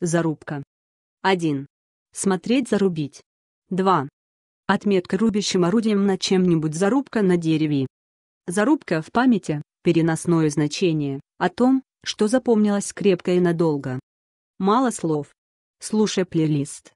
Зарубка. 1. Смотреть зарубить. 2. Отметка рубящим орудием на чем-нибудь зарубка на дереве. Зарубка в памяти – переносное значение о том, что запомнилось крепко и надолго. Мало слов. Слушай плейлист.